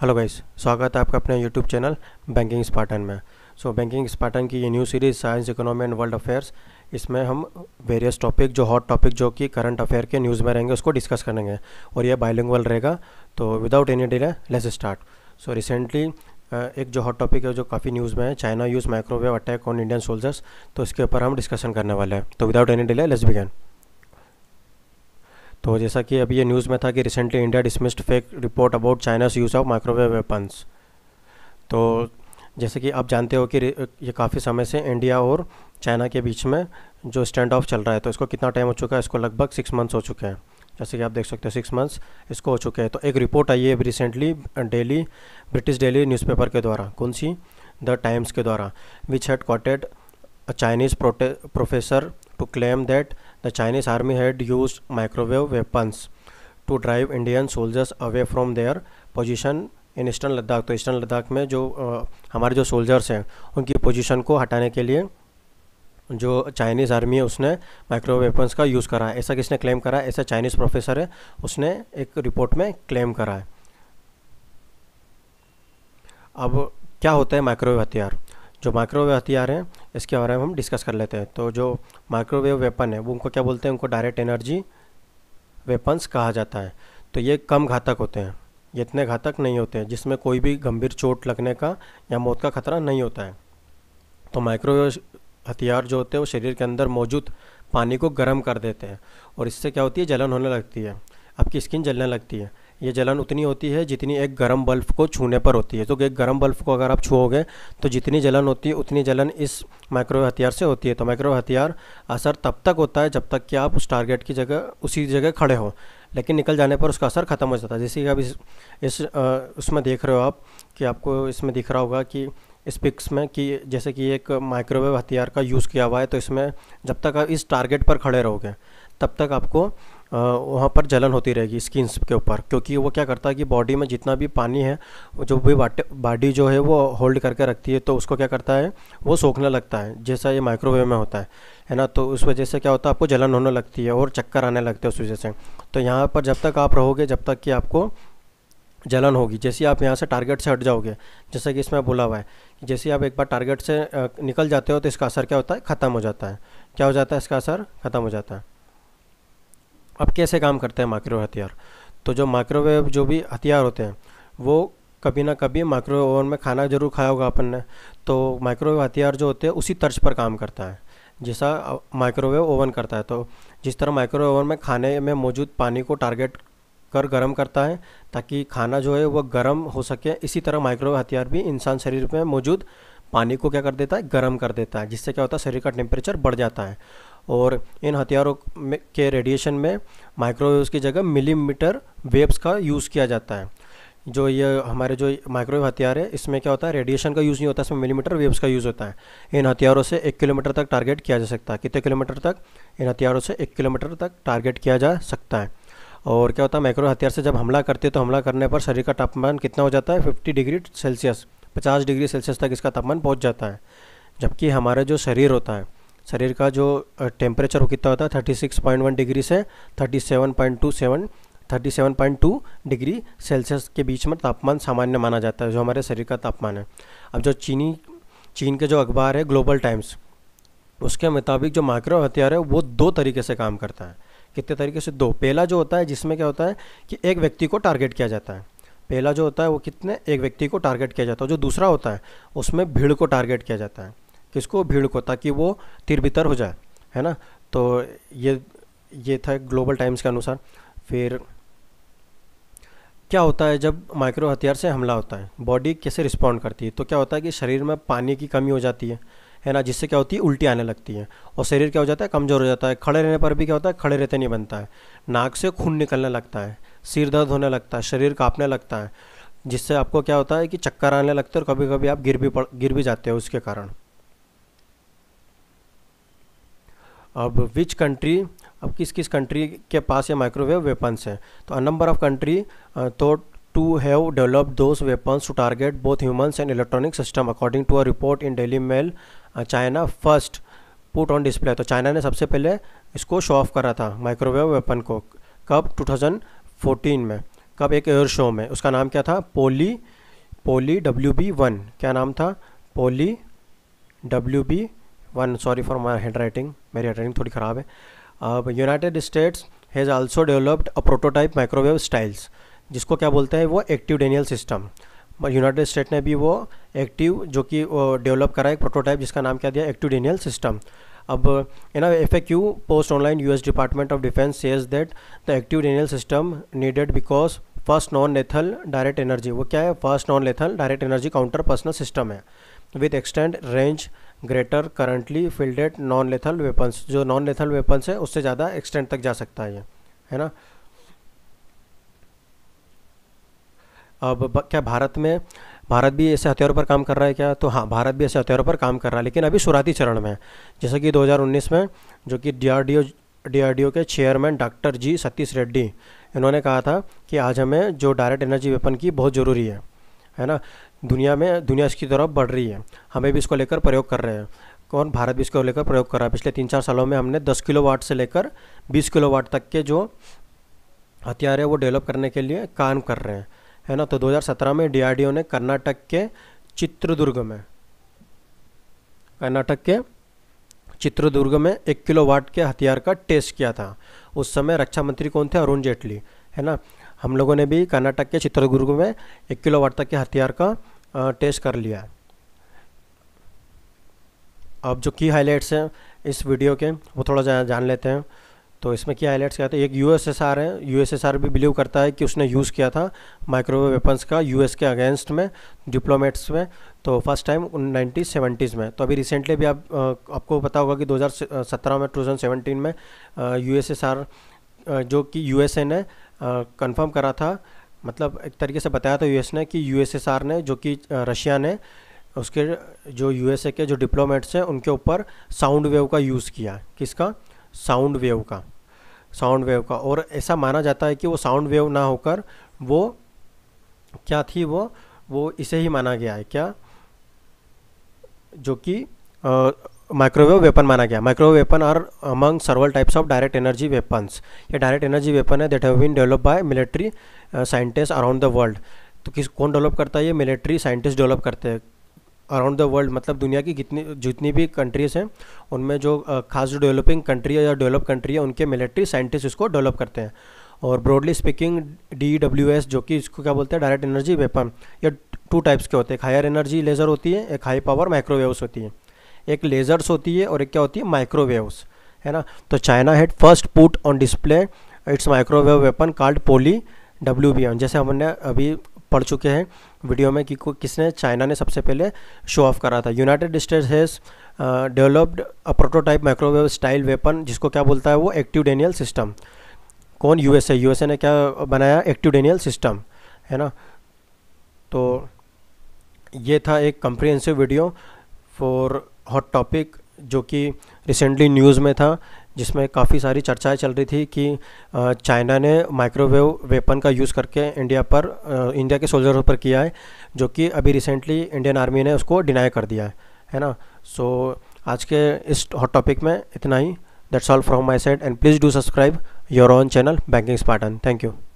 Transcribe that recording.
hello guys स्वागत है आपका अपने यूट्यूब चैनल बैंकिंग स्पार्टन में सो बैंकिंग स्पार्टन की ये new series science economy and world affairs इसमें हम वेरियस टॉपिक जो हॉट टॉपिक जो कि करंट अफेयर के न्यूज़ में रहेंगे उसको डिस्कस करेंगे और ये बाइलिंगुअल रहेगा तो without any delay let's start so recently एक जो हॉट टॉपिक है जो काफ़ी न्यूज़ में है China use microwave attack on Indian soldiers तो इसके ऊपर हम डिस्कशन करने वाले हैं तो without any delay let's begin तो जैसा कि अभी ये न्यूज़ में था कि recently India dismissed fake report about China's use of microwave weapons तो जैसे कि आप जानते हो कि ये काफ़ी समय से इंडिया और चाइना के बीच में जो स्टैंड ऑफ चल रहा है तो इसको कितना टाइम हो चुका है इसको लगभग सिक्स मंथ्स हो चुके हैं जैसे कि आप देख सकते हो सिक्स मंथ्स इसको हो चुके हैं तो एक रिपोर्ट आई है recently daily British daily newspaper के द्वारा कौन सी द टाइम्स के द्वारा which had quoted a Chinese professor to claim that The Chinese army had used microwave weapons to drive Indian soldiers away from their position in eastern Ladakh तो eastern Ladakh में जो आ, हमारे जो सोल्जर्स हैं उनकी पोजीशन को हटाने के लिए जो चाइनीज़ आर्मी है उसने माइक्रोवेव वेपन्स का यूज़ करा है ऐसा किसने क्लेम करा है ऐसा चाइनीज़ प्रोफेसर है उसने एक रिपोर्ट में क्लेम करा है अब क्या होता है माइक्रोवेव हथियार जो माइक्रोवेव हथियार हैं इसके बारे में हम डिस्कस कर लेते हैं तो जो माइक्रोवेव वेपन है वो उनको क्या बोलते हैं उनको डायरेक्ट एनर्जी वेपन्स कहा जाता है तो ये कम घातक होते हैं ये इतने घातक नहीं होते हैं जिसमें कोई भी गंभीर चोट लगने का या मौत का खतरा नहीं होता है तो माइक्रोवेव हथियार जो होते हैं वो शरीर के अंदर मौजूद पानी को गर्म कर देते हैं और इससे क्या होती है जलन होने लगती है आपकी स्किन जलने लगती है ये जलन उतनी होती है जितनी एक गर्म बल्ब को छूने पर होती है तो एक गर्म बल्ब को अगर आप छूओगे तो जितनी जलन होती है उतनी जलन इस माइक्रोवेव हथियार से होती है तो माइक्रोवेव हथियार असर तब तक होता है जब तक कि आप उस टारगेट की जगह उसी जगह खड़े हो लेकिन निकल जाने पर उसका असर ख़त्म हो जाता है जैसे कि आप इस इस उसमें देख रहे हो आप कि आपको इसमें दिख रहा होगा कि इस पिक्स में कि जैसे कि एक माइक्रोवेव हथियार का यूज़ किया हुआ है तो इसमें जब तक आप इस टारगेट पर खड़े रहोगे तब तक आपको वहाँ पर जलन होती रहेगी स्किन के ऊपर क्योंकि वो क्या करता है कि बॉडी में जितना भी पानी है जो भी बॉडी जो है वो होल्ड करके रखती है तो उसको क्या करता है वो सोखने लगता है जैसा ये माइक्रोवेव में होता है है ना तो उस वजह से क्या होता है आपको जलन होने लगती है और चक्कर आने लगते हैं उस वजह से तो यहाँ पर जब तक आप रहोगे जब तक कि आपको जलन होगी जैसे आप यहाँ से टारगेट से हट जाओगे जैसा कि इसमें बोला हुआ है जैसे आप एक बार टारगेट से निकल जाते हो तो इसका असर क्या होता है ख़त्म हो जाता है क्या हो जाता है इसका असर ख़त्म हो जाता है अब कैसे काम करते हैं माइक्रोवेव हथियार तो जो माइक्रोवेव जो भी हथियार होते हैं वो कभी ना कभी माइक्रोवेव ओवन में खाना जरूर खाया होगा अपन ने तो माइक्रोवेव हथियार जो होते हैं उसी तर्ज पर काम करता है जैसा माइक्रोवेव ओवन करता है तो जिस तरह माइक्रोवेव ओवन में खाने में मौजूद पानी को टारगेट कर गर्म करता है ताकि खाना जो है वह गर्म हो सके इसी तरह माइक्रोवेव हथियार भी इंसान शरीर में मौजूद पानी को क्या कर देता है गर्म कर देता है जिससे क्या होता है शरीर का टेम्परेचर बढ़ जाता है और इन हथियारों के रेडिएशन में माइक्रोवेव्स की जगह मिलीमीटर वेव्स का यूज़ किया जाता है जो ये हमारे जो माइक्रोवेव हथियार है इसमें क्या होता है रेडिएशन का यूज़ नहीं होता इसमें मिलीमीटर वेव्स का यूज़ होता है इन हथियारों से एक किलोमीटर तक टारगेट किया जा सकता है कितने किलोमीटर तक इन हथियारों से एक किलोमीटर तक टारगेट किया जा सकता है और क्या होता है माइक्रोवेव हथियार से जब हमला करते हैं तो हमला करने पर शरीर का तापमान कितना हो जाता है फिफ्टी डिग्री सेल्सियस पचास डिग्री सेल्सियस तक इसका तापमान पहुँच जाता है जबकि हमारा जो शरीर होता है शरीर का जो टेम्परेचर वो कितना होता है thirty six point one degree से thirty seven point two seven thirty seven point two degree Celsius के बीच में तापमान सामान्य माना जाता है जो हमारे शरीर का तापमान है अब जो चीनी चीन के जो अखबार है ग्लोबल टाइम्स उसके मुताबिक जो माइक्रो हथियार है वो दो तरीके से काम करता है कितने तरीके से दो पहला जो होता है जिसमें क्या होता है कि एक व्यक्ति को टारगेट किया जाता है पहला जो होता है वो कितने एक व्यक्ति को टारगेट किया जाता है जो दूसरा होता है उसमें भीड़ को टारगेट किया जाता है किसको भीड़ को ताकि वो तिरबितर हो जाए है ना तो ये ये था ग्लोबल टाइम्स के अनुसार फिर क्या होता है जब माइक्रो हथियार से हमला होता है बॉडी कैसे रिस्पॉन्ड करती है तो क्या होता है कि शरीर में पानी की कमी हो जाती है है ना जिससे क्या होती है उल्टी आने लगती है और शरीर क्या हो जाता है कमज़ोर हो जाता है खड़े रहने पर भी क्या होता है खड़े रहते नहीं बनता है नाक से खून निकलने लगता है सिर दर्द होने लगता है शरीर काँपने लगता है जिससे आपको क्या होता है कि चक्कर आने लगते हैं और कभी कभी आप गिर भी पड़ गिर भी जाते हैं उसके कारण अब विच कंट्री अब किस किस कंट्री के पास ये माइक्रोवेव वेपन्स हैं तो अ नंबर ऑफ कंट्री तो to have developed those weapons to target both humans and electronic system according to a report in Daily Mail China first put on display तो China ने सबसे पहले इसको show off करा था microwave weapon को कब 2014 में कब एक एयर शो में उसका नाम क्या था Poly Poly W B one क्या नाम था Poly W B one sorry for my handwriting मेरी अटेंडिंग थोड़ी ख़राब है अब United States has also developed a prototype microwave styles जिसको क्या बोलते हैं वो active denial system United State ने भी वो एक्टिव जो कि डेवलप करा एक प्रोटोटाइप जिसका नाम क्या दिया एक्टिव डेनियल सिस्टम अब in F A Q post online U S Department of Defense says that the active denial system needed because first non lethal direct energy वो क्या है first non lethal direct energy counter personal system है with extend range greater currently fielded non lethal weapons जो non lethal weapons है उससे ज़्यादा extend तक जा सकता है ये है ना अब क्या भारत में भारत भी ऐसे हथियारों पर काम कर रहा है क्या तो हाँ भारत भी ऐसे हथियारों पर काम कर रहा है लेकिन अभी शुरुआती चरण में है जैसे कि 2019 में जो कि डीआरडीओ डीआरडीओ के chairman doctor G Satish Reddy इन्होंने कहा था कि आज हमें जो डायरेक्ट एनर्जी वेपन की बहुत ज़रूरी है है ना दुनिया में दुनिया इसकी तरफ बढ़ रही है हमें भी इसको लेकर प्रयोग कर रहे हैं कौन भारत भी इसको लेकर प्रयोग कर रहा है पिछले तीन चार सालों में हमने दस किलो वाट से लेकर बीस किलो वाट तक के जो हथियार है वो डेवलप करने के लिए काम कर रहे हैं है ना तो 2017 में डीआरडीओ ने कर्नाटक के चित्रदुर्ग में कर्नाटक के चित्रदुर्ग में एक किलो वाट के हथियार का टेस्ट किया था उस समय रक्षा मंत्री कौन थे अरुण जेटली है ना हम लोगों ने भी कर्नाटक के चित्रदुर्ग में एक किलो वाट तक के हथियार का टेस्ट कर लिया अब जो की हाईलाइट्स हैं इस वीडियो के वो थोड़ा जा, जान लेते हैं तो इसमें क्या हाईलाइट्स क्या था एक यूएसएसआर है यूएसएसआर भी बिलीव करता है कि उसने यूज़ किया था माइक्रोवेव वेपन्स का यूएस के अगेंस्ट में डिप्लोमेट्स में तो फर्स्ट टाइम उन नाइनटीन सेवेंटीज़ में तो अभी रिसेंटली भी आप आपको पता होगा कि 2017 में 2017 में यूएसएसआर जो कि यूएसएन ने कंफर्म करा था मतलब एक तरीके से बताया था यूएस ने कि यूएसएसआर ने जो कि रशिया ने उसके जो यूएसए के जो डिप्लोमेट्स हैं उनके ऊपर साउंड वेव का यूज़ किया किसका साउंड वेव का साउंड वेव का और ऐसा माना जाता है कि वो साउंड वेव ना होकर वो क्या थी वो वो इसे ही माना गया है क्या जो कि माइक्रोवेव वेपन माना गया microwave weapon are among several types of direct energy weapons ये डायरेक्ट एनर्जी वेपन है that have been develop by military scientist around the world तो किस कौन डेवलप करता है ये मिलिट्री साइंटिस्ट डेवलप करते हैं अराउंड द वर्ल्ड मतलब दुनिया की कितनी जितनी भी कंट्रीज़ हैं उनमें जो uh, खास जो डेवलपिंग कंट्री है या डेवलप कंट्री है उनके मिलिट्री साइंटिस्ट इसको डेवलप करते हैं और broadly speaking D W S जो कि इसको क्या बोलते हैं डायरेक्ट एनर्जी वेपन ये टू टाइप्स के होते हैं एक हायर एनर्जी लेज़र होती है एक हाई पावर माइक्रोवेव्स होती है एक लेज़र्स होती है और एक क्या होती है माइक्रोवेव्स है ना तो China had first put on display its microwave weapon called Poly W B M जैसे हमने अभी पढ़ चुके हैं वीडियो में कि किसने चाइना ने सबसे पहले शो ऑफ करा था United States has developed a prototype microwave style weapon जिसको क्या बोलता है वो एक्टिव डेनियल सिस्टम कौन यूएसए यूएसए ने क्या बनाया एक्टिव डेनियल सिस्टम है ना तो ये था एक comprehensive video for hot topic जो कि रिसेंटली न्यूज़ में था जिसमें काफ़ी सारी चर्चाएं चल रही थी कि चाइना ने माइक्रोवेव वेपन का यूज़ करके इंडिया पर इंडिया के सोल्जरों पर किया है जो कि अभी रिसेंटली इंडियन आर्मी ने उसको डिनाई कर दिया है है ना सो so, आज के इस हॉट टॉपिक में इतना ही that's all from my side and please do subscribe your own channel Banking Spartan thank you